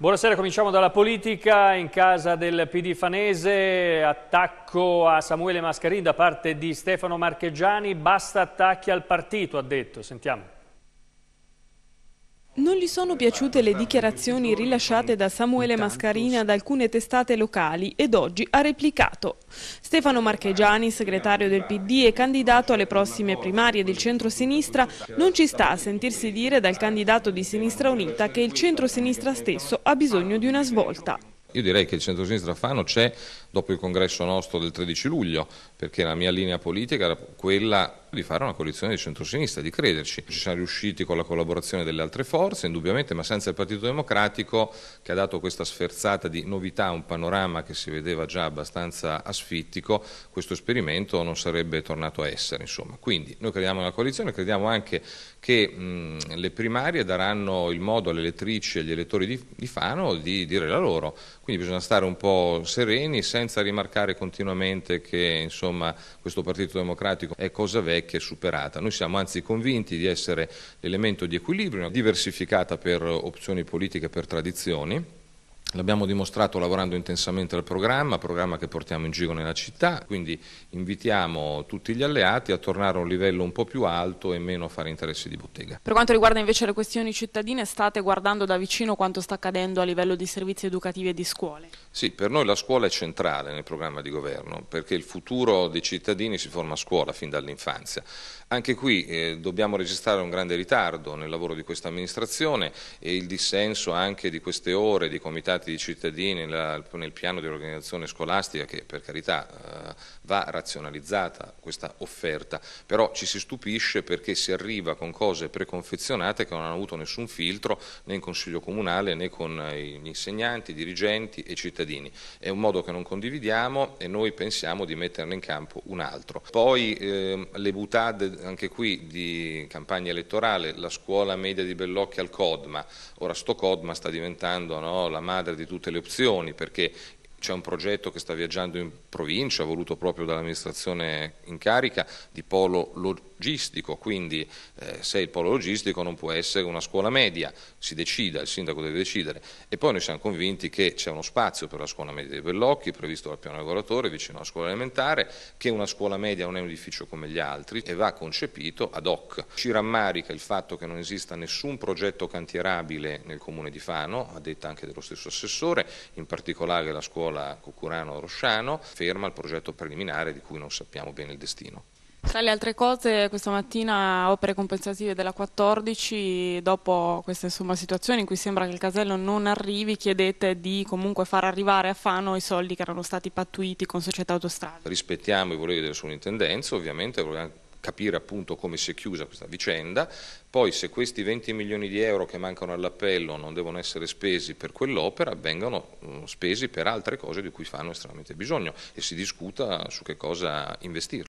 Buonasera, cominciamo dalla politica. In casa del PD fanese, attacco a Samuele Mascarin da parte di Stefano Marcheggiani. Basta attacchi al partito, ha detto. Sentiamo sono piaciute le dichiarazioni rilasciate da Samuele Mascarina ad alcune testate locali ed oggi ha replicato. Stefano Marchegiani, segretario del PD e candidato alle prossime primarie del centro-sinistra, non ci sta a sentirsi dire dal candidato di Sinistra Unita che il centro-sinistra stesso ha bisogno di una svolta. Io direi che il centro-sinistra Fano c'è dopo il congresso nostro del 13 luglio, perché la mia linea politica era quella di fare una coalizione di centrosinistra, di crederci. Ci siamo riusciti con la collaborazione delle altre forze, indubbiamente, ma senza il Partito Democratico che ha dato questa sferzata di novità, a un panorama che si vedeva già abbastanza asfittico, questo esperimento non sarebbe tornato a essere. Insomma. Quindi noi crediamo nella coalizione, crediamo anche che mh, le primarie daranno il modo alle elettrici e agli elettori di, di Fano di dire la loro, quindi bisogna stare un po' sereni senza rimarcare continuamente che insomma, questo Partito Democratico è cosa vera è che è superata. Noi siamo anzi convinti di essere l'elemento di equilibrio, diversificata per opzioni politiche, per tradizioni L'abbiamo dimostrato lavorando intensamente al programma, programma che portiamo in giro nella città, quindi invitiamo tutti gli alleati a tornare a un livello un po' più alto e meno a fare interessi di bottega. Per quanto riguarda invece le questioni cittadine, state guardando da vicino quanto sta accadendo a livello di servizi educativi e di scuole? Sì, per noi la scuola è centrale nel programma di governo, perché il futuro dei cittadini si forma a scuola fin dall'infanzia. Anche qui eh, dobbiamo registrare un grande ritardo nel lavoro di questa amministrazione e il dissenso anche di queste ore di comitati associati di cittadini nel, nel piano di organizzazione scolastica che per carità eh, va razionalizzata questa offerta, però ci si stupisce perché si arriva con cose preconfezionate che non hanno avuto nessun filtro né in Consiglio Comunale né con eh, gli insegnanti, dirigenti e cittadini. È un modo che non condividiamo e noi pensiamo di metterne in campo un altro. Poi eh, le butade anche qui di campagna elettorale, la scuola media di Bellocchi al CODMA, ora sto CODMA sta diventando no, la madre di tutte le opzioni perché c'è un progetto che sta viaggiando in provincia, voluto proprio dall'amministrazione in carica, di polo logistico, quindi eh, se il polo logistico non può essere una scuola media, si decida, il sindaco deve decidere. E poi noi siamo convinti che c'è uno spazio per la scuola media di Bellocchi, previsto dal piano lavoratore, vicino alla scuola elementare, che una scuola media non è un edificio come gli altri e va concepito ad hoc. Ci rammarica il fatto che non esista nessun progetto cantierabile nel comune di Fano, a detta anche dello stesso assessore, in particolare la scuola scuola Cucurano-Rosciano, ferma il progetto preliminare di cui non sappiamo bene il destino. Tra le altre cose, questa mattina opere compensative della 14, dopo questa insomma, situazione in cui sembra che il casello non arrivi, chiedete di comunque far arrivare a Fano i soldi che erano stati pattuiti con società autostrade. Rispettiamo i voleri del suo intendenza, ovviamente capire appunto come si è chiusa questa vicenda, poi se questi 20 milioni di euro che mancano all'appello non devono essere spesi per quell'opera, vengano mm, spesi per altre cose di cui fanno estremamente bisogno e si discuta su che cosa investire.